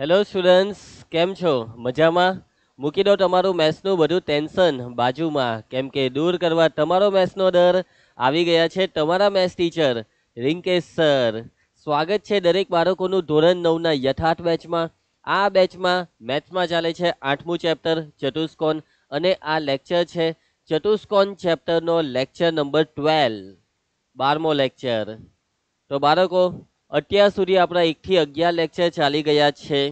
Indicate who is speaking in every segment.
Speaker 1: Hello students કેમ છો મજામાં મૂકી દો તમારું મેથ્સનું બધું ટેન્શન બાજુમાં કેમ કે દૂર કરવા તમારો મેથ્સનો ડર આવી ગયા છે તમારા મેથ્સ ટીચર રિંકેશ સર સ્વાગત છે દરેક બાળકોનું ધોરણ નવના યથાર્થ બેચમાં આ બેચમાં મેથ્સમાં ચાલે છે આઠમું ચેપ્ટર ચતુષ્કોન અને આ લેક્ચર છે ચતુષ્કોન ચેપ્ટરનો લેક્ચર નંબર ટ્વેલ્વ બારમો લેક્ચર તો બાળકો અત્યાર સુધી આપણા એકથી અગિયાર લેક્ચર ચાલી ગયા છે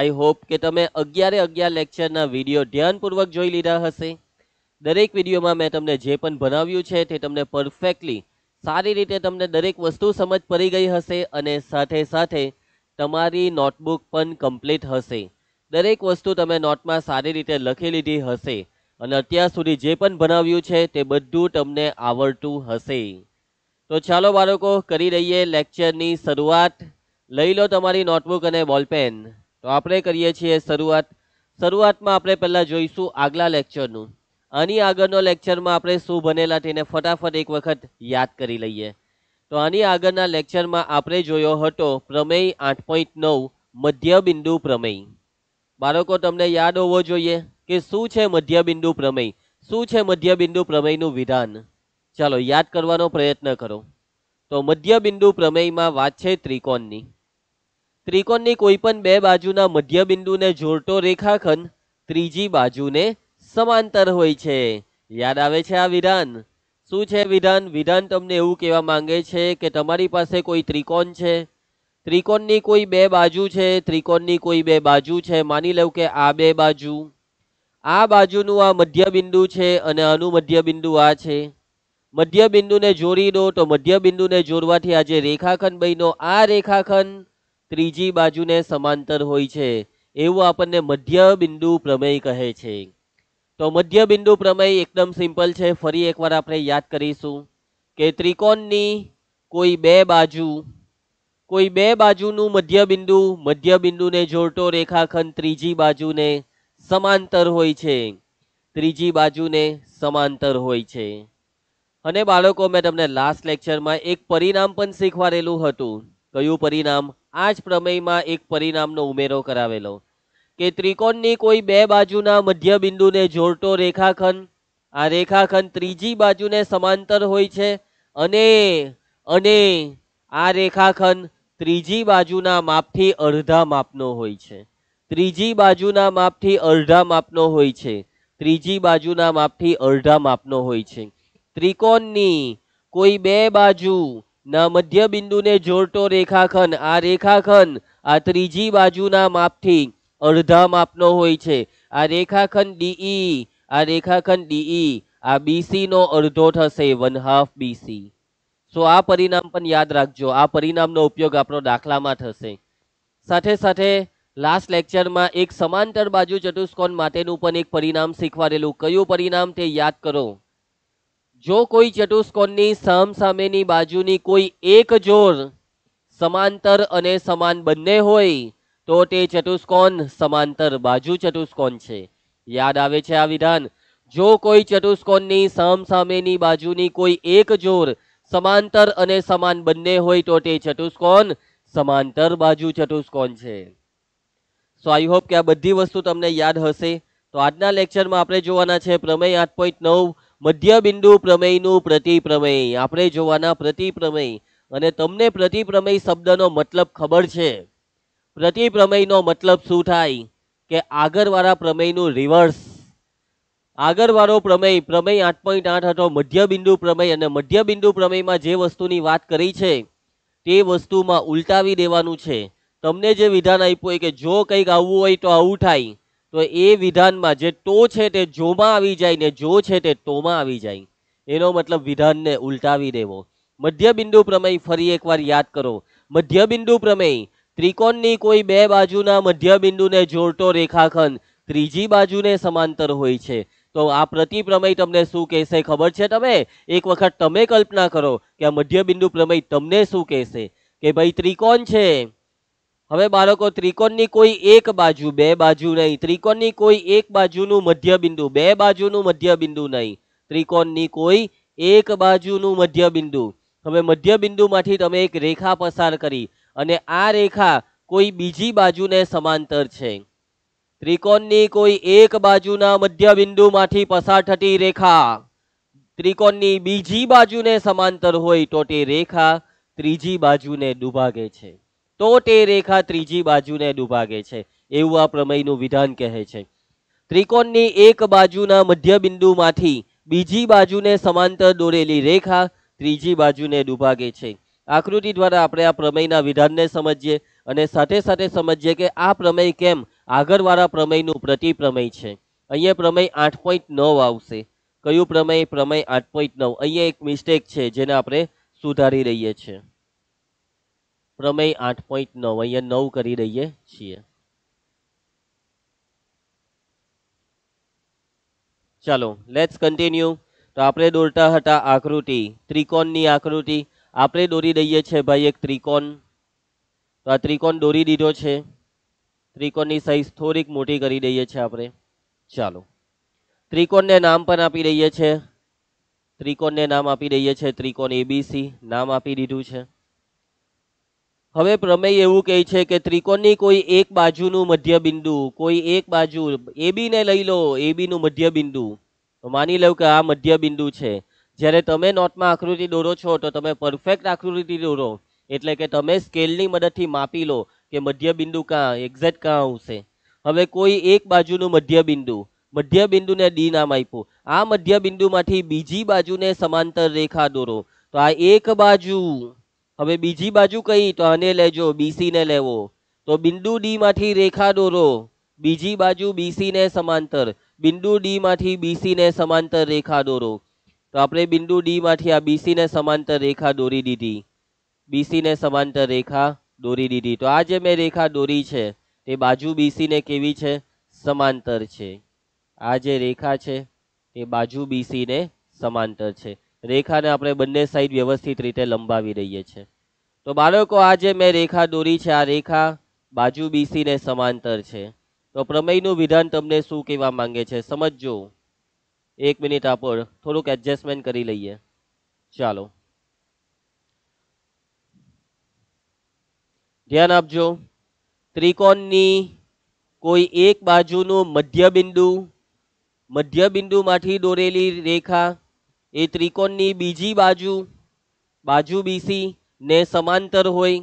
Speaker 1: આઈ હોપ કે તમે અગિયારે અગિયાર લેક્ચરના વિડીયો ધ્યાનપૂર્વક જોઈ લીધા હશે દરેક વિડીયોમાં મેં તમને જે પણ ભણાવ્યું છે તે તમને પરફેક્ટલી સારી રીતે તમને દરેક વસ્તુ સમજ પડી ગઈ હશે અને સાથે સાથે તમારી નોટબુક પણ કમ્પ્લીટ હશે દરેક વસ્તુ તમે નોટમાં સારી રીતે લખી લીધી હશે અને અત્યાર સુધી જે પણ ભણાવ્યું છે તે બધું તમને આવડતું હશે તો ચાલો બાળકો કરી રહીએ લેક્ચરની શરૂઆત લઈ લો તમારી નોટબુક અને બોલપેન તો આપણે કરીએ છીએ શરૂઆત શરૂઆતમાં આપણે પહેલાં જોઈશું આગલા લેક્ચરનું આની આગળનો લેક્ચરમાં આપણે શું બનેલા તેને ફટાફટ એક વખત યાદ કરી લઈએ તો આની આગળના લેક્ચરમાં આપણે જોયો હતો પ્રમેય આઠ પોઈન્ટ નવ મધ્યબિંદુ પ્રમેય બાળકો તમને યાદ હોવો જોઈએ કે શું છે મધ્યબિંદુ પ્રમેય શું છે મધ્યબિંદુ પ્રમેયનું વિધાન ચાલો યાદ કરવાનો પ્રયત્ન કરો તો મધ્યબિંદુ પ્રમેયમાં વાત છે ત્રિકોણની ત્રિકોણની કોઈ પણ બે બાજુના મધ્યબિંદુને જોડતો રેખાખંડ ત્રીજી બાજુને સમાંતર હોય છે યાદ આવે છે આ વિધાન શું છે વિધાન વિધાન તમને એવું કહેવા માંગે છે કે તમારી પાસે કોઈ ત્રિકોણ છે ત્રિકોણની કોઈ બે બાજુ છે ત્રિકોણની કોઈ બે બાજુ છે માની લઉં કે આ બે બાજુ આ બાજુનું આ મધ્યબિંદુ છે અને આનું મધ્યબિંદુ આ છે મધ્ય બિંદુને જોડી દો તો મધ્ય બિંદુને જોડવાથી આજે રેખાખંડ બન્યો આ રેખાખંડ ત્રીજી બાજુને સમાંતર હોય છે એવું આપણને મધ્ય બિંદુ પ્રમેય કહે છે તો મધ્ય બિંદુ પ્રમેય એકદમ સિમ્પલ છે ફરી એકવાર આપણે યાદ કરીશું કે ત્રિકોણની કોઈ બે બાજુ કોઈ બે બાજુનું મધ્ય બિંદુ મધ્ય બિંદુને જોડતો રેખાખંડ ત્રીજી બાજુને સમાંતર હોય છે ત્રીજી બાજુને સમાંતર હોય છે અને બાળકો મેં તમને લાસ્ટ લેક્ચરમાં એક પરિણામ પણ શીખવાડેલું હતું કયું પરિણામ આ જ પ્રમેયમાં એક પરિણામનો ઉમેરો કરાવેલો કે ત્રિકોણની કોઈ બે બાજુના મધ્યબિંદુને જોડતો રેખાખંડ આ રેખાખંડ ત્રીજી બાજુને સમાંતર હોય છે અને અને આ રેખાખંડ ત્રીજી બાજુના માપથી અડધા માપનો હોય છે ત્રીજી બાજુના માપથી અડધા માપનો હોય છે ત્રીજી બાજુના માપથી અડધા માપનો હોય છે ત્રિકોણની કોઈ બે બાજુ ના મધ્ય બિંદુને જોડતો રેખાખંડ આ રેખાખંડ આ ત્રીજી બાજુના માપથી અડધા માપનો હોય છે આ રેખાખંડ ડીઈ આ રેખાખંડ ડીઈ આ બીસીનો અડધો થશે વન હાફ બીસી સો આ પરિણામ પણ યાદ રાખજો આ પરિણામનો ઉપયોગ આપણો દાખલામાં થશે સાથે સાથે લાસ્ટ લેક્ચરમાં એક સમાંતર બાજુ ચતુષ્કોણ માટેનું પણ એક પરિણામ શીખવાડેલું કયું પરિણામ તે યાદ કરો જો કોઈ ચતુષ્કોણની સામેની બાજુની કોઈ એક જોર સમાંતર અને સમાન બંને હોય તો તે ચતુષ્કોણ સમાંતર બાજુ ચતુષ્કોણ છે યાદ આવે છે આ વિધાન જો કોઈ ચતુષ્કોણની સામેની બાજુની કોઈ એક જોર સમાંતર અને સમાન બંને હોય તો તે ચતુષ્કોણ સમાંતર બાજુ ચતુષ્કોણ છે સો આઈ હોપ કે આ બધી વસ્તુ તમને યાદ હશે તો આજના લેક્ચરમાં આપણે જોવાના છે પ્રમેય આઠ પોઈન્ટ નવ મધ્યબિંદુ પ્રમેયનું પ્રતિપ્રમેય આપણે જોવાના પ્રતિપ્રમેય અને તમને પ્રતિપ્રમેય શબ્દનો મતલબ ખબર છે પ્રતિપ્રમેયનો મતલબ શું થાય કે આગળવાળા પ્રમેયનું રિવર્સ આગળવાળો પ્રમેય પ્રમેય આઠ પોઈન્ટ આઠ હતો મધ્યબિંદુ પ્રમેય અને મધ્યબિંદુ પ્રમેયમાં જે વસ્તુની વાત કરી છે તે વસ્તુમાં ઉલટાવી દેવાનું છે તમને જે વિધાન આપ્યું હોય કે જો કંઈક આવવું હોય તો આવું થાય તો એ વિધાનમાં જે તો છે તે જોમાં આવી જાય ને જો છે તે તોમાં આવી જાય એનો મતલબ વિધાનને ઉલટાવી દેવો મધ્યબિંદુ પ્રમેય ફરી એકવાર યાદ કરો મધ્યબિંદુ પ્રમેય ત્રિકોણની કોઈ બે બાજુના મધ્યબિંદુને જોડતો રેખાખંડ ત્રીજી બાજુને સમાંતર હોય છે તો આ પ્રતિપ્રમેય તમને શું કહેશે ખબર છે તમે એક વખત તમે કલ્પના કરો કે આ મધ્યબિંદુ પ્રમેય તમને શું કહેશે કે ભાઈ ત્રિકોણ છે હવે બાળકો ત્રિકોણની કોઈ એક બાજુ બે બાજુ નહીં ત્રિકોણની કોઈ એક બાજુનું મધ્ય બિંદુ બે બાજુનું મધ્ય બિંદુ નહીં ત્રિકોણની કોઈ એક બાજુનું મધ્ય બિંદુ હવે મધ્ય બિંદુમાંથી તમે એક રેખા પસાર કરી અને આ રેખા કોઈ બીજી બાજુને સમાંતર છે ત્રિકોણની કોઈ એક બાજુના મધ્ય બિંદુમાંથી પસાર થતી રેખા ત્રિકોણની બીજી બાજુને સમાંતર હોય તો તે રેખા ત્રીજી બાજુને દુભાગે છે તો તે રેખા ત્રીજી બાજુને દુભાગે છે એવું આ પ્રમેયનું વિધાન કહે છે ત્રિકોણની એક બાજુના મધ્ય બિંદુમાંથી બીજી બાજુને સમાંતર દોરેલી રેખા ત્રીજી બાજુને દુભાગે છે આકૃતિ દ્વારા આપણે આ પ્રમેયના વિધાનને સમજીએ અને સાથે સાથે સમજીએ કે આ પ્રમેય કેમ આગળવાળા પ્રમેયનું પ્રતિપ્રમેય છે અહીંયા પ્રમેય આઠ પોઈન્ટ નવ આવશે કયું પ્રમેય પ્રમેય આઠ પોઈન્ટ નવ અહીંયા એક મિસ્ટેક છે જેને આપણે સુધારી રહીએ છીએ પ્રમેય આઠ પોઈન્ટ નવ અહીંયા નવ કરી દઈએ છીએ ચાલો લેટ્સ કન્ટિન્યુ તો આપણે દોરતા હતા આકૃતિ ત્રિકોણની આકૃતિ આપણે દોરી દઈએ છે ભાઈ એક ત્રિકોણ તો આ ત્રિકોણ દોરી દીધો છે ત્રિકોણની સાઈઝ થોડીક મોટી કરી દઈએ છીએ આપણે ચાલો ત્રિકોણને નામ પણ આપી દઈએ છે ત્રિકોણને નામ આપી દઈએ છે ત્રિકોણ એબીસી નામ આપી દીધું છે હવે પ્રમેય એવું કહે છે કે ત્રિકોણની કોઈ એક બાજુનું મધ્યબિંદુ કોઈ એક બાજુ એબીને લઈ લો એબીનું મધ્યબિંદુ માની લો કે આ મધ્યબિંદુ છે જ્યારે તમે નોટમાં આકૃતિ દોરો છો તો તમે પરફેક્ટ આકૃતિ દોરો એટલે કે તમે સ્કેલની મદદથી માપી લો કે મધ્યબિંદુ કાં એક્ઝેક્ટ કાં આવશે હવે કોઈ એક બાજુનું મધ્ય મધ્યબિંદુ મધ્યબિંદુને ડી નામ આપ્યું આ મધ્યબિંદુમાંથી બીજી બાજુને સમાંતર રેખા દોરો તો આ એક બાજુ હવે બીજી બાજુ કઈ તો આને લેજો બીસીને લેવો તો બિંદુ ડી માંથી રેખા દોરો બીજી બાજુ બીસીને સમાંતર બિંદુ ડી માંથી બીસીને સમાંતર રેખા દોરો તો આપણે બિંદુ ડી માંથી આ બીસીને સમાંતર રેખા દોરી દીધી બીસીને સમાંતર રેખા દોરી દીધી તો આ જે મેં રેખા દોરી છે તે બાજુ બીસીને કેવી છે સમાંતર છે આ જે રેખા છે તે બાજુ બીસીને સમાંતર છે રેખાને આપણે બંને સાઈડ વ્યવસ્થિત રીતે લંબાવી રહીએ છીએ તો બાળકો આ જે મેં રેખા દોરી છે આ રેખા બાજુ બીસીને સમાંતર છે તો પ્રમેયનું વિધાન તમને શું કહેવા માંગે છે સમજો એક મિનિટ આપો થોડુંક એડજસ્ટમેન્ટ કરી લઈએ ચાલો ધ્યાન આપજો ત્રિકોણની કોઈ એક બાજુનું મધ્યબિંદુ મધ્યબિંદુમાંથી દોરેલી રેખા એ ત્રિકોણની બીજી બાજુ બાજુ બીસી ને સમાંતર હોય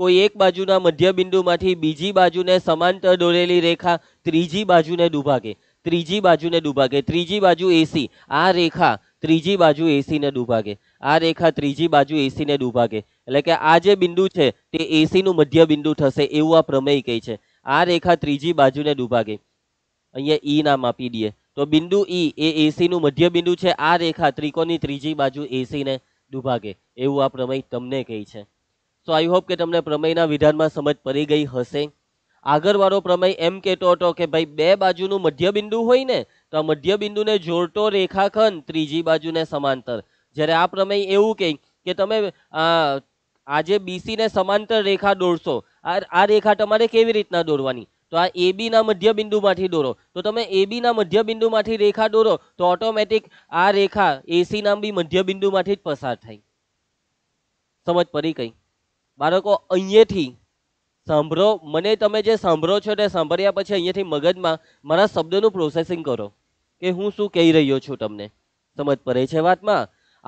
Speaker 1: કોઈ એક બાજુના મધ્યબિંદુમાંથી બીજી બાજુને સમાંતર દોરેલી રેખા ત્રીજી બાજુને દુભાગે ત્રીજી બાજુને દુભાગે ત્રીજી બાજુ એસી આ રેખા ત્રીજી બાજુ એસીને દુભાગે આ રેખા ત્રીજી બાજુ એસીને દુભાગે એટલે કે આ જે બિંદુ છે તે એસીનું મધ્યબિંદુ થશે એવું આ પ્રમેય કહે છે આ રેખા ત્રીજી બાજુને દુભાગે અહીંયા ઈ e નામ આપી દઈએ તો બિંદુ ઈ e એ એસીનું મધ્ય બિંદુ છે આ રેખા ત્રિકોણની ત્રીજી બાજુ એસીને દુભાગે એવું આ પ્રમેય તમને કહે છે સો આઈ હોપ કે તમને પ્રમેયના વિધાનમાં સમજ પડી ગઈ હશે આગળવાળો પ્રમેય એમ કહેતો હતો કે ભાઈ બે બાજુનું મધ્ય બિંદુ હોય ને તો આ મધ્ય બિંદુને જોડતો રેખાખંડ ત્રીજી બાજુને સમાંતર જ્યારે આ પ્રમેય એવું કહે કે તમે આજે બીસીને સમાંતર રેખા દોરશો આ રેખા તમારે કેવી રીતના દોરવાની તો આ એબીના બિંદુમાંથી દોરો તો તમે એબીના મધ્યબિંદુમાંથી રેખા દોરો તો ઓટોમેટિક આ રેખા એસી નામ બી મધ્યબિંદુમાંથી જ પસાર થાય સમજ પડી કઈ બાળકો અહીંયાથી સાંભળો મને તમે જે સાંભળો છો તે સાંભળ્યા પછી અહીંયાથી મગજમાં મારા શબ્દનું પ્રોસેસિંગ કરો કે હું શું કહી રહ્યો છું તમને સમજ પડે છે વાતમાં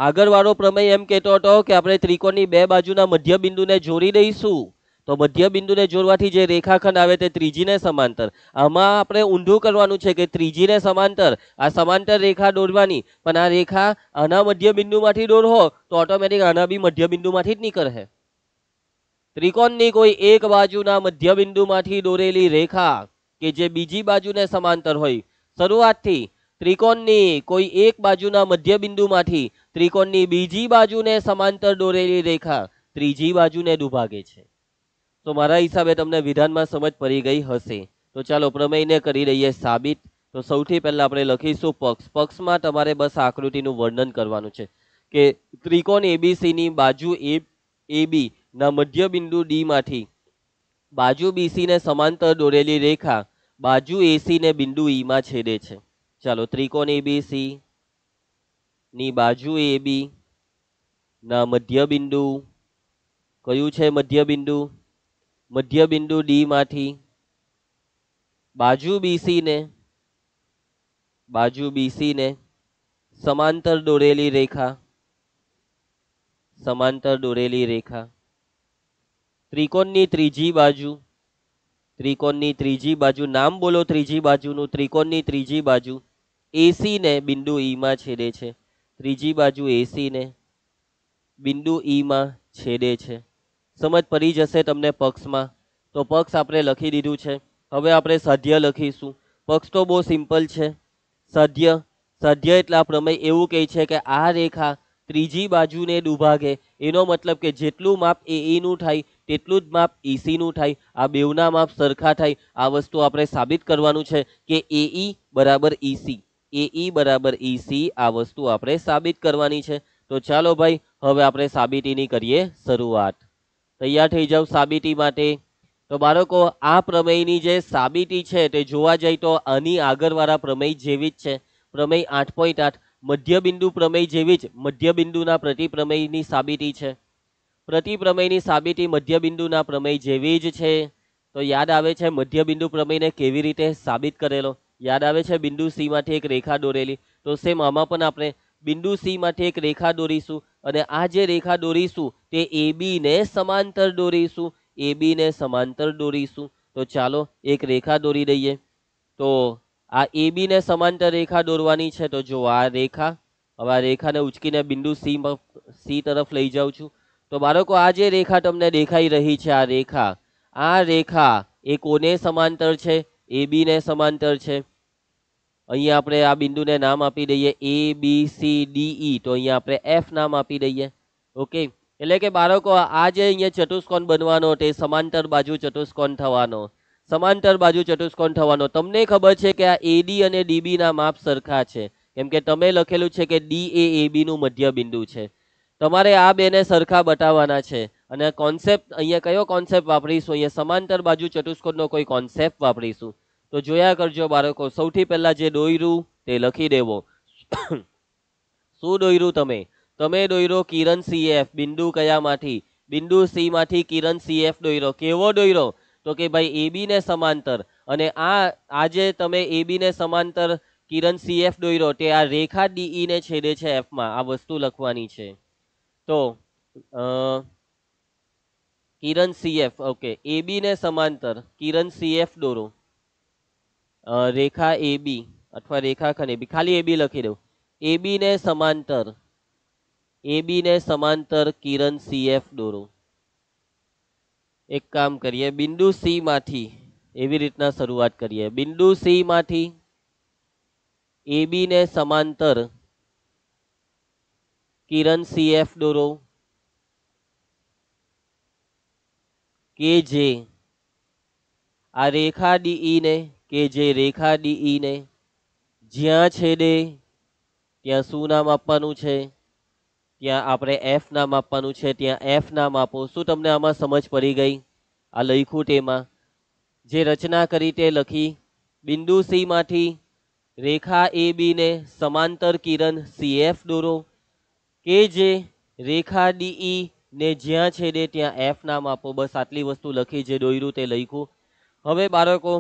Speaker 1: આગળવાળો પ્રમેય એમ કહેતો હતો કે આપણે ત્રિકોણની બે બાજુના મધ્યબિંદુને જોડી દઈશું તો મધ્ય બિંદુને જોડવાથી જે રેખાખંડ આવે તે ત્રીજીને સમાંતર આમાં આપણે ઊંધું કરવાનું છે કે ત્રીજીને સમાંતર આ સમાંતર રેખા દોરવાની પણ આ રેખા આના મધ્ય બિંદુમાંથી દોરહો તો ઓટોમેટિક આના બી મધ્ય બિંદુમાંથી જ નીકળશે ત્રિકોણની કોઈ એક બાજુના મધ્ય બિંદુમાંથી દોરેલી રેખા કે જે બીજી બાજુને સમાંતર હોય શરૂઆતથી ત્રિકોણની કોઈ એક બાજુના મધ્ય બિંદુમાંથી ત્રિકોણની બીજી બાજુને સમાંતર દોરેલી રેખા ત્રીજી બાજુને દુભાગે છે તો મારા હિસાબે તમને વિધાનમાં સમજ પડી ગઈ હશે તો ચાલો પ્રમેયને કરી લઈએ સાબિત તો સૌથી પહેલાં આપણે લખીશું પક્ષ પક્ષમાં તમારે બસ આકૃતિનું વર્ણન કરવાનું છે કે ત્રિકોણ એબીસીની બાજુ એ મધ્ય બિંદુ ડીમાંથી બાજુ બીસીને સમાંતર દોરેલી રેખા બાજુ એસીને બિંદુ ઈમાં e છેદે છે ચાલો ત્રિકોણ એબીસી ની બાજુ એબી ના બિંદુ કયું છે મધ્ય બિંદુ મધ્ય બિંદુ ડીમાંથી બાજુ બીસીને બાજુ બીસીને સમાંતર દોરેલી રેખા સમાંતર દોરેલી રેખા ત્રિકોણની ત્રીજી બાજુ ત્રિકોણની ત્રીજી બાજુ નામ બોલો ત્રીજી બાજુનું ત્રિકોણની ત્રીજી બાજુ એસીને બિંદુ ઈમાં e છેડે છે ત્રીજી બાજુ એસીને બિંદુ ઈમાં e છેડે છે સમજ પડી જશે તમને પક્ષમાં તો પક્ષ આપણે લખી દીધું છે હવે આપણે સાધ્ય લખીશું પક્ષ તો બહુ સિમ્પલ છે સાધ્ય સાધ્ય એટલે આ પ્રમેય એવું કહે છે કે આ રેખા ત્રીજી બાજુને દુભાગે એનો મતલબ કે જેટલું માપ એઈનું e થાય તેટલું જ માપ ઈસીનું e થાય આ બેવના માપ સરખા થાય આ વસ્તુ આપણે સાબિત કરવાનું છે કે એઈ e બરાબર ઇસી એઈ બરાબર ઈસી આ વસ્તુ આપણે સાબિત કરવાની છે તો ચાલો ભાઈ હવે આપણે સાબિતીની કરીએ શરૂઆત તૈયાર થઈ જાઓ સાબિતી માટે તો બાળકો આ પ્રમેયની જે સાબિતી છે તે જોવા જઈએ તો આની આગળવાળા પ્રમેય જેવી જ છે પ્રમેય આઠ પોઈન્ટ આઠ મધ્યબિંદુ પ્રમેય જેવી જ મધ્યબિંદુના પ્રતિપ્રમેયની સાબિતી છે પ્રતિપ્રમેયની સાબિતી મધ્યબિંદુના પ્રમેય જેવી જ છે તો યાદ આવે છે મધ્યબિંદુ પ્રમેયને કેવી રીતે સાબિત કરેલો યાદ આવે છે બિંદુ સીમાંથી એક રેખા દોરેલી તો સેમ આમાં પણ આપણે બિંદુ સીમાંથી એક રેખા દોરીશું અને આ જે રેખા દોરીશું તે એબીને સમાંતર દોરીશું એબીને સમાંતર દોરીશું તો ચાલો એક રેખા દોરી દઈએ તો આ એબીને સમાંતર રેખા દોરવાની છે તો જો આ રેખા હવે આ રેખાને ઉચકીને બિંદુ સી સી તરફ લઈ જાઉં છું તો બાળકો આ જે રેખા તમને દેખાઈ રહી છે આ રેખા આ રેખા એ કોને સમાંતર છે એબીને સમાંતર છે અહીંયા આપણે આ બિંદુને નામ આપી દઈએ એ બી સી ડી ઈ તો અહીંયા આપણે એફ નામ આપી દઈએ ઓકે એટલે કે બાળકો આ જે અહીંયા ચતુષ્કોણ બનવાનો તે સમાંતર બાજુ ચતુષ્કોણ થવાનો સમાંતર બાજુ ચતુષ્કોણ થવાનો તમને ખબર છે કે આ એડી અને ડીબી ના માપ સરખા છે કેમ કે તમે લખેલું છે કે ડી એ એબીનું બિંદુ છે તમારે આ બેને સરખા બતાવવાના છે અને કોન્સેપ્ટ અહીંયા કયો કોન્સેપ્ટ વાપરીશું અહીંયા સમાંતર બાજુ ચતુષ્કોણનો કોઈ કોન્સેપ્ટ વાપરીશું તો જોયા કરજો બાળકો સૌથી પહેલાં જે દોયરું તે લખી દેવો શું દોયરું તમે તમે દોયરો કિરણ સી એફ બિંદુ કયામાંથી બિંદુ સીમાંથી કિરણ સી એફ દોયરો કેવો દોયરો તો કે ભાઈ એબીને સમાંતર અને આ આજે તમે એબીને સમાંતર કિરણ સી એફ દોયરો તે આ રેખા ડીઈને e છેદે છે એફમાં આ વસ્તુ લખવાની છે તો કિરણ સી એફ ઓકે એબીને સમાંતર કિરણ સી એફ દોરો રેખા એ બી અથવા રેખાખંડ એ બી ખાલી એ બી લખી દઉં એ બીને સમાંતર એ બીને સમાંતર કિરણ સી એફ દોરો એક કામ કરીએ બિંદુ સી માંથી એવી રીતના શરૂઆત કરીએ બિંદુ સી માંથી એ બીને સમાંતર કિરણ સી એફ દોરો કે જે આ રેખા ડીઈને ને કે જે રેખા ડીઈને જ્યાં છેદે ત્યાં શું નામ આપવાનું છે ત્યાં આપણે એફ નામ આપવાનું છે ત્યાં એફ નામ આપો શું તમને આમાં સમજ પડી ગઈ આ લખ્યું તેમાં જે રચના કરી તે લખી બિંદુ સીમાંથી રેખા એ બીને સમાંતર કિરણ સી એફ દોરો કે જે રેખા ડીઈ e ને જ્યાં છેડે ત્યાં એફ નામ આપો બસ આટલી વસ્તુ લખી જે દોર્યું તે લખ્યું હવે બાળકો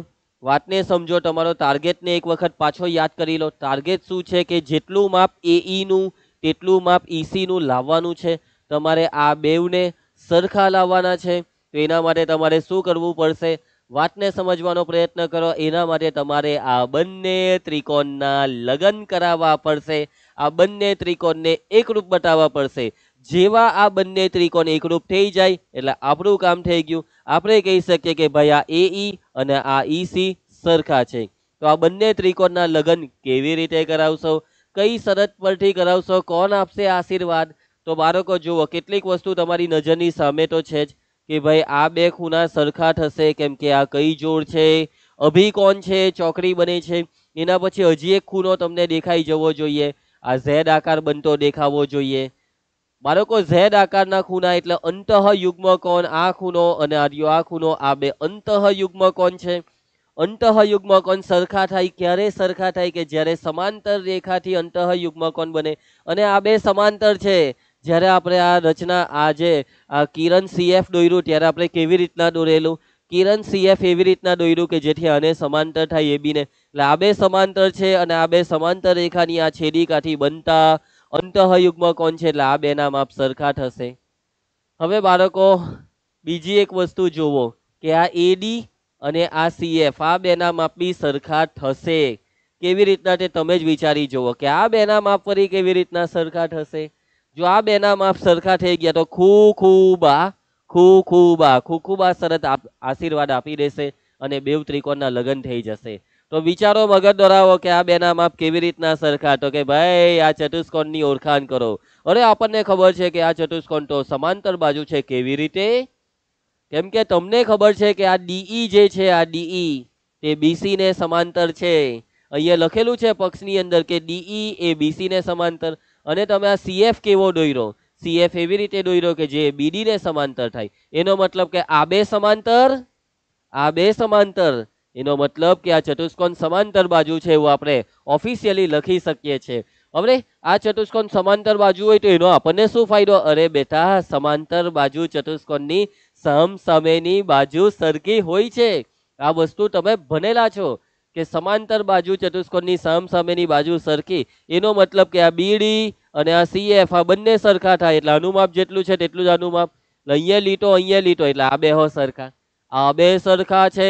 Speaker 1: વાતને સમજો તમારો ટાર્ગેટને એક વખત પાછો યાદ કરી લો ટાર્ગેટ શું છે કે જેટલું માપ એઈનું e તેટલું માપ ઈસીનું e લાવવાનું છે તમારે આ બેવને સરખા લાવવાના છે તો એના માટે તમારે શું કરવું પડશે વાતને સમજવાનો પ્રયત્ન કરો એના માટે તમારે આ બંને ત્રિકોણના લગ્ન કરાવવા પડશે આ બંને ત્રિકોણને એકરૂપ બતાવવા પડશે જેવા આ બંને ત્રિકોણ એકરૂપ થઈ જાય એટલે આપણું કામ થઈ ગયું આપણે કહી શકીએ કે ભાઈ આ એ e અને આ ઈસી e સરખા છે તો આ બંને ત્રિકોણના લગ્ન કેવી રીતે કરાવશો કઈ શરત પરથી કરાવશો કોણ આપશે આશીર્વાદ તો બાળકો જુઓ કેટલીક વસ્તુ તમારી નજરની સામે તો છે જ કે ભાઈ આ બે ખૂના સરખા થશે કેમ કે આ કઈ જોડ છે અભી કોણ છે ચોકડી બને છે એના પછી હજી એક ખૂનો તમને દેખાઈ જવો જોઈએ આ ઝેડ આકાર બનતો દેખાવો જોઈએ બાળકો ઝેડ આકારના ખૂના એટલે અંતઃ યુગ્મ કોણ આ ખૂનો અને આર્યો આ ખૂનો આ બે અંતઃ યુગ્મ કોણ છે અંતઃ યુગ્મ કોણ સરખા થાય ક્યારે સરખા થાય કે જ્યારે સમાંતર રેખાથી અંતઃ યુગ્મ કોણ બને અને આ બે સમાંતર છે જ્યારે આપણે આ રચના આજે આ કિરણ સીએફ દોર્યું ત્યારે આપણે કેવી રીતના દોરેલું કિરણ સીએફ એવી રીતના દોર્યું કે જેથી આને સમાંતર થાય એ બીને એટલે આ બે સમાંતર છે અને આ બે સમાંતર રેખાની આ છેડી કાંઠી બનતા અંતઃયુગ્મ કોણ છે એટલે આ બે નામ આપ સરખા થશે હવે બાળકો બીજી એક વસ્તુ જુઓ કે આ એડી અને આ સીએફ આ બે નામ આપ બી સરખા થશે કેવી રીતના તે તમે જ વિચારી જુઓ કે આ બે નામ આપ ફરી કેવી રીતના સરખા થશે જો આ બે નામ આપ સરખા થઈ ગયા તો ખૂબ ખૂબ આ ખૂબ ખૂબ આ ખૂબ ખૂબ આ શરત આશીર્વાદ આપી દેશે અને બેવ ત્રિકોણના લગ્ન થઈ જશે તો વિચારો મગજ દોરાવો કે આ બેના માપ કેવી રીતના સરખા તો કે ભાઈ આ ચતુષ્કોણની ઓળખાણ કરો અરે આપણને ખબર છે કે આ ચતુષ્કોણ તો સમાંતર બાજુ છે કેવી રીતે કેમ કે તમને ખબર છે કે આ ડીઈ જે છે આ ડીઈ તે બીસી ને સમાંતર છે અહીંયા લખેલું છે પક્ષની અંદર કે ડીઈ એ બીસીને સમાંતર અને તમે આ સીએફ કેવો દોર્યો સીએફ એવી રીતે દોર્યો કે જે બીડીને સમાંતર થાય એનો મતલબ કે આ બે સમાંતર આ બે સમાંતર એનો મતલબ કે આ ચતુષ્કોણ સમાંતર બાજુ છે એવું આપણે ઓફિશિયલી લખી શકીએ છીએ હવે આ ચતુષ્કોણ સમાંતર બાજુ હોય તો એનો આપણને શું ફાયદો અરે બેટા સમાંતર બાજુ ચતુષ્કોણની સમ સામસામેની બાજુ સરખી હોય છે આ વસ્તુ તમે ભણેલા છો કે સમાંતર બાજુ ચતુષ્કોણની સમ સામસામેની બાજુ સરખી એનો મતલબ કે આ બીડી અને આ સી એફ આ બંને સરખા થાય એટલે અનુમાપ જેટલું છે તેટલું જ અનુમાપ માપ અહીંયા લીટો અહીંયા લીટો એટલે આ બે હો સરખા આ બે સરખા છે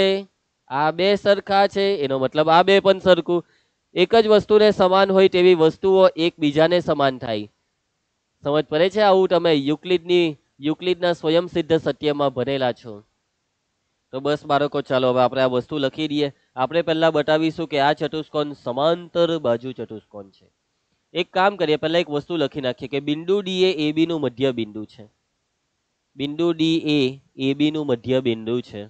Speaker 1: આ બે સરખા છે એનો મતલબ આ બે પણ સરખું એક જ વસ્તુને સમાન હોય તેવી વસ્તુઓ એકબીજાને સમાન થાય સમજ પડે છે આવું તમે યુક્લિડની યુક્લિડના સ્વયંસિદ્ધ સત્યમાં ભરેલા છો તો બસ બાળકો ચાલો હવે આપણે આ વસ્તુ લખી દઈએ આપણે પહેલાં બતાવીશું કે આ ચતુષ્કોણ સમાંતર બાજુ ચતુષ્કોણ છે એક કામ કરીએ પહેલાં એક વસ્તુ લખી નાખીએ કે બિંદુ ડી એ એબીનું મધ્ય બિંદુ છે બિંદુ ડી એ એબીનું મધ્ય બિંદુ છે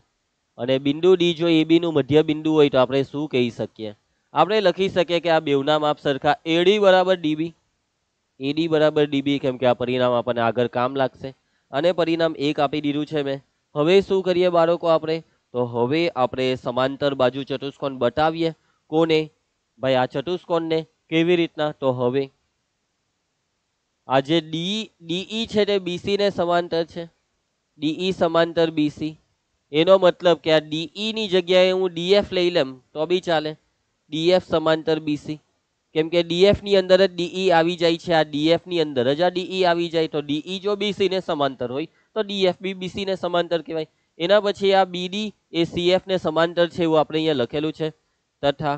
Speaker 1: અને બિંદુ ડી જો એ બીનું મધ્ય બિંદુ હોય તો આપણે શું કહી શકીએ આપણે લખી શકીએ કે આ બેવના માપ સરખા એડી બરાબર ડીબી એડી બરાબર ડીબી કેમ કે આ પરિણામ આપણને આગળ કામ લાગશે અને પરિણામ એક આપી દીધું છે મેં હવે શું કરીએ બાળકો આપણે તો હવે આપણે સમાંતર બાજુ ચતુષ્કોણ બતાવીએ કોને ભાઈ આ ચતુષ્કોણને કેવી રીતના તો હવે આ જે ડી ડીઈ છે તે બીસીને સમાંતર છે ડીઈ સમાંતર બીસી એનો મતલબ કે આ ડીઈની જગ્યાએ હું ડીએફ લઈ લેમ તો બી ચાલે ડીએફ સમાંતર બીસી કેમ કે ડીએફની અંદર જ ડીઈ આવી જાય છે આ ડીએફની અંદર જ આ ડીઈ આવી જાય તો ડીઈ જો બીસીને સમાંતર હોય તો ડીએફ બી બીસીને સમાંતર કહેવાય એના પછી આ બીડી એ સીએફને સમાંતર છે એવું આપણે અહીંયા લખેલું છે તથા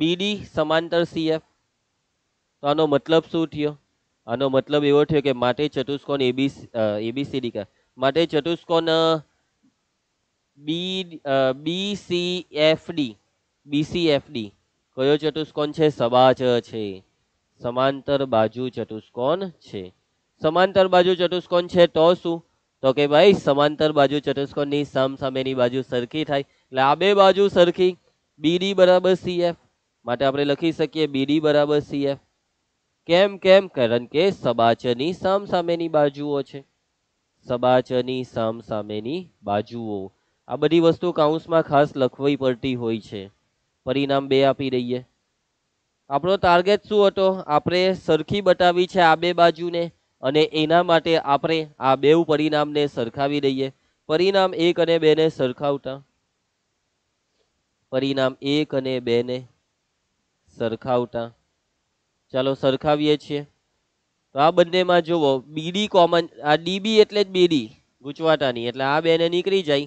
Speaker 1: બીડી સમાંતર સીએફ તો આનો મતલબ શું થયો આનો મતલબ એવો થયો કે માટે ચતુષ્કોણ એબીસી એબીસીડી કા માટે ચતુષ્કોણ B B C F D B C F D કયો ચતુષ્કોણ છે સબાચ છે સમાંતર બાજુ ચતુષ્કોણ છે સમાંતર બાજુ ચતુષ્કોણ છે તો શું તો કે ભાઈ સમાંતર બાજુ ચતુષ્કોણની સામેની બાજુ સરખી થાય એટલે આ બે બાજુ સરખી બીડી બરાબર સીએફ માટે આપણે લખી શકીએ બીડી બરાબર સી એફ કેમ કેમ કારણ કે સબાચની સામેની બાજુઓ છે સબાચની સામ સામેની બાજુઓ આ બધી વસ્તુ કાઉન્સમાં ખાસ લખવી પડતી હોય છે પરિણામ બે આપી દઈએ આપણો ટાર્ગેટ શું હતો આપણે સરખી બતાવી છે આ બે બાજુને અને એના માટે આપણે આ બેઉ પરિણામને સરખાવી દઈએ પરિણામ એક અને બેને સરખાવતા પરિણામ એક અને બેને સરખાવતા ચાલો સરખાવીએ છીએ તો આ બંનેમાં જુઓ બીડી કોમન આ ડીબી એટલે જ બીડી ગૂંચવાટાની એટલે આ બેને નીકળી જાય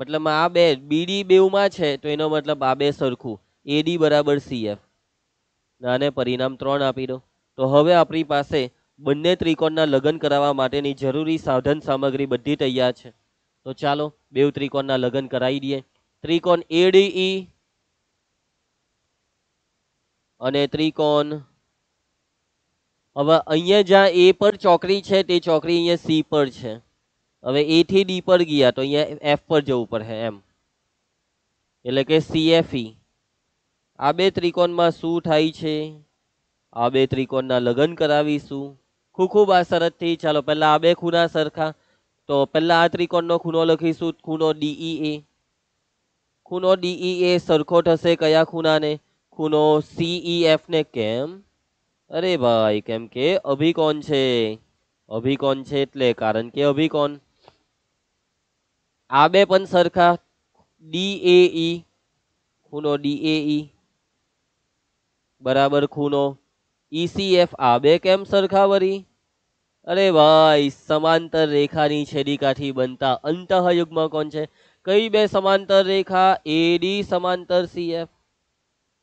Speaker 1: મતલબ આ બે બીડી બેઉમાં છે તો એનો મતલબ આ બે સરખું એડી બરાબર સીએફ નાને પરિણામ ત્રણ આપી દો તો હવે આપણી પાસે બંને ત્રિકોણના લગ્ન કરાવવા માટેની જરૂરી સાધન સામગ્રી બધી તૈયાર છે તો ચાલો બે ત્રિકોણના લગ્ન કરાવી દઈએ ત્રિકોણ એડીઈ e અને ત્રિકોણ હવે અહીંયા જ્યાં એ પર ચોકડી છે તે ચોકડી અહીંયા સી પર છે હવે એ થી ડી પર ગયા તો અહીંયા એફ પર જવું પડશે એમ એટલે કે સીએફઈ e. આ બે ત્રિકોણમાં શું થાય છે આ બે ત્રિકોણના લગ્ન કરાવીશું ખૂબ ખૂબ આ શરતથી ચાલો પહેલાં આ બે ખૂણા સરખા તો પહેલાં આ ત્રિકોણનો ખૂણો લખીશું ખૂણો ડીઈ એ e ખૂણો ડીઈ એ e સરખો થશે કયા ખૂણાને ખૂણો સીઈ એફને કેમ અરે ભાઈ કેમ કે અભિકોણ છે અભિકોણ છે એટલે કારણ કે અભિકોણ આ બે પણ સરખા ડી એ ઈ ખૂનો ડી એ ઈ બરાબર ખૂનો ઈસીએફ આ બે કેમ સરખા વરી અરે ભાઈ સમાંતર રેખાની છેડી કાઠી બનતા અંતઃયુગમાં કોણ છે કઈ બે સમાંતર રેખા એડી સમાંતર સીએફ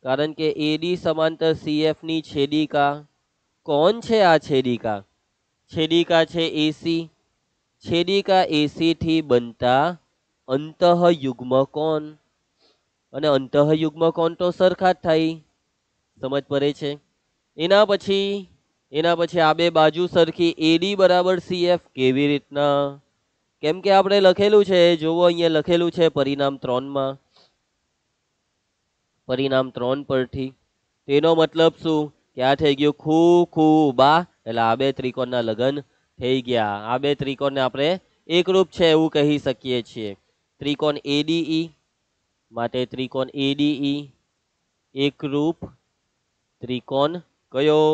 Speaker 1: કારણ કે એડી સમાંતર સીએફની છેદિકા કોણ છે આ છેદિકા છેદિકા છે એસી છેદિકા એસીથી બનતા અંતઃયુગ્મ કોણ અને અંતઃયુગ્મ કોણ તો સરખા જ થાય સમજ પડે છે એના પછી એના પછી આ બે બાજુ સરખી એડી બરાબર સીએફ કેવી રીતના કેમ કે આપણે લખેલું છે જોવો અહીંયા લખેલું છે પરિણામ ત્રણમાં પરિણામ ત્રણ પરથી તેનો મતલબ શું કે આ થઈ ગયું ખૂ ખૂ બા એટલે આ બે ત્રિકોણના લગ્ન થઈ ગયા આ બે ત્રિકોણને આપણે એકરૂપ છે એવું કહી શકીએ છીએ ત્રિકોણ એડીઈ e માટે ત્રિકોણ એડીઈ e એકરૂપ ત્રિકોણ કયો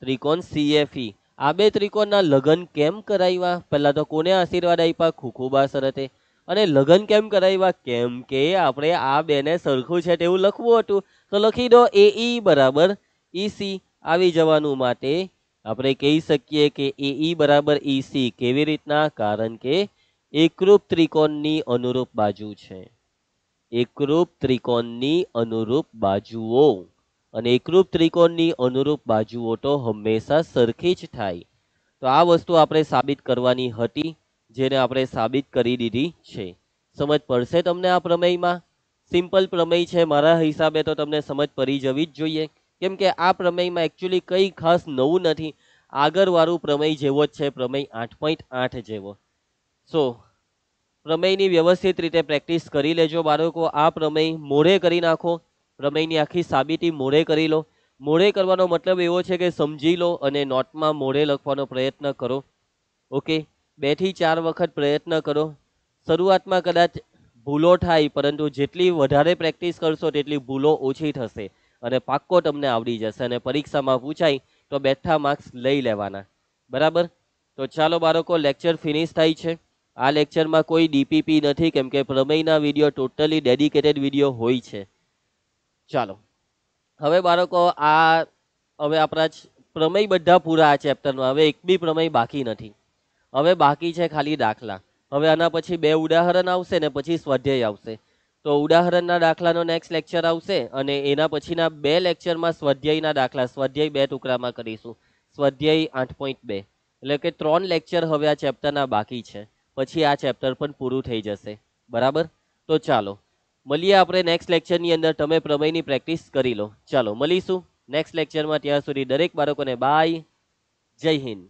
Speaker 1: ત્રિકોણ સીએફઈ e. આ બે ત્રિકોણના લગ્ન કેમ કરાવ્યા પહેલાં તો કોને આશીર્વાદ આપ્યા ખુખુબા શરતે અને લગ્ન કેમ કરાવ્યા કેમ કે આપણે આ બેને સરખું છે તેવું લખવું હતું તો લખી દો એ ઈ બરાબર ઈસી આવી જવાનું માટે આપણે કહી શકીએ કે એ ઈ બરાબર ઈસી કેવી રીતના કારણ કે એકરૂપ ત્રિકોણની અનુરૂપ બાજુ છે એકરૂપ ત્રિકોણની અનુરૂપ બાજુઓ અને એકરૂપ ત્રિકોણની અનુરૂપ બાજુઓ તો હંમેશા સરખી જ થાય તો આ વસ્તુ આપણે સાબિત કરવાની હતી જેને આપણે સાબિત કરી દીધી છે સમજ પડશે તમને આ પ્રમેયમાં સિમ્પલ પ્રમેય છે મારા હિસાબે તો તમને સમજ પડી જવી જ જોઈએ કેમ કે આ પ્રમેયમાં એકચ્યુઅલી કંઈ ખાસ નવું નથી આગળવાળું પ્રમેય જેવો જ છે પ્રમેય આઠ પોઈન્ટ આઠ જેવો સો પ્રમેયની વ્યવસ્થિત રીતે પ્રેક્ટિસ કરી લેજો બાળકો આ પ્રમેય મોઢે કરી નાખો પ્રમેયની આખી સાબિતી મોઢે કરી લો મોઢે કરવાનો મતલબ એવો છે કે સમજી લો અને નોટમાં મોઢે લખવાનો પ્રયત્ન કરો ઓકે બેથી ચાર વખત પ્રયત્ન કરો શરૂઆતમાં કદાચ ભૂલો થાય પરંતુ જેટલી વધારે પ્રેક્ટિસ કરશો તેટલી ભૂલો ઓછી થશે અને પાક્કો તમને આવડી જશે અને પરીક્ષામાં પૂછાય તો બેઠા માર્ક્સ લઈ લેવાના બરાબર તો ચાલો બાળકો લેક્ચર ફિનિશ થાય છે આ લેક્ચરમાં કોઈ ડીપીપી નથી કેમ કે પ્રમેયના વિડીયો ટોટલી ડેડિકેટેડ વિડીયો હોય છે ચાલો હવે બાળકો આ હવે આપણા પ્રમેય બધા પૂરા આ ચેપ્ટરમાં હવે એક બી પ્રમેય બાકી નથી હવે બાકી છે ખાલી દાખલા હવે આના પછી બે ઉદાહરણ આવશે ને પછી સ્વાધ્યાય આવશે તો ઉદાહરણના દાખલાનો નેક્સ્ટ લેક્ચર આવશે અને એના પછીના બે લેક્ચરમાં સ્વાધ્યાયના દાખલા સ્વાધ્યાય બે ટુકડામાં કરીશું સ્વાધ્યાય આઠ પોઈન્ટ બે એટલે કે ત્રણ લેક્ચર હવે આ ચેપ્ટરના બાકી છે પછી આ ચેપ્ટર પણ પૂરું થઈ જશે બરાબર તો ચાલો મળીએ આપણે નેક્સ્ટ લેક્ચરની અંદર તમે પ્રમેયની પ્રેક્ટિસ કરી લો ચાલો મળીશું નેક્સ્ટ લેક્ચરમાં ત્યાં સુધી દરેક બાળકોને બાય જય હિન્દ